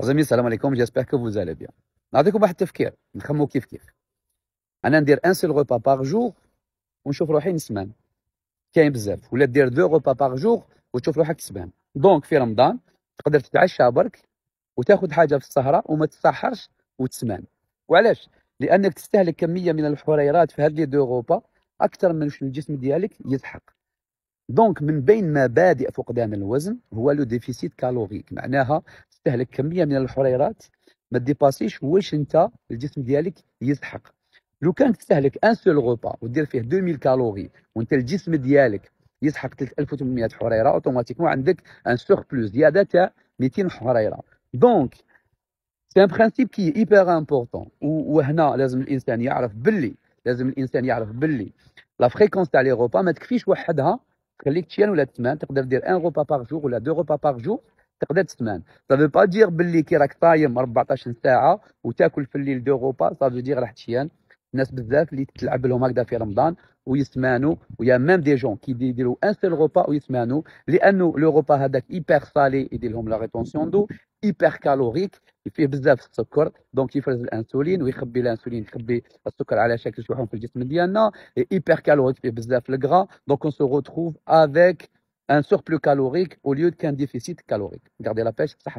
Chers زميل السلام عليكم j'espère كو فوز allez بيان نعطيكم واحد التفكير نخمو كيف كيف انا ندير ان سيل غوبا باغ جور ونشوف روحي نسمان كاين بزاف ولا دير دو غوبا باغ جور وتشوف روحك سبان دونك في رمضان تقدر تتعشى برك وتاخذ حاجه في السهره وما تسحرش وتسمان وعلاش لانك تستهلك كميه من الحريرات في هذه دو غوبا اكثر من الجسم ديالك يضحك دونك من بين مبادئ فقدان الوزن هو لو ديفيسيت كالوريك معناها تستهلك كميه من الحريرات ما ديباسيش واش انت الجسم ديالك يسحق لو كان تستهلك ان سول غوبا ودير فيه 2000 كالوري وانت الجسم ديالك يسحق 3800 حريره اوتوماتيكمون عندك ان بلوس زياده تاع 200 حريره دونك سي ان برانسيب كي ايبر امبورطون وهنا لازم الانسان يعرف باللي لازم الانسان يعرف باللي لا فريكونس تاع لي غوبا ما تكفيش وحدها تخليك تشيان ولا تسمان تقدر دير ان غوبا باغ جور ولا دو غوبا باغ جور تقدر تتمام سافو با دير باللي كي راك صايم 14 ساعه وتاكل في الليل دو غوبا فو دير راح تشيان الناس بزاف اللي تلعب لهم هكذا في رمضان ويسمانوا ويا ميم دي جون كي يديروا ان سيل غوبا ويسمانوا لانه لو غوبا هذاك ايبر سالي يدير لهم لا ريتونسيون دو ايبر كالوريك فيه بزاف السكر دونك يفرز الانسولين ويخبي الانسولين يخبي السكر على شكل شحوم في الجسم ديالنا ايبر كالوريك فيه بزاف الكغا دونك اون سو روتروف افيك un surplus calorique au lieu qu'un déficit calorique. Gardez la pêche, ça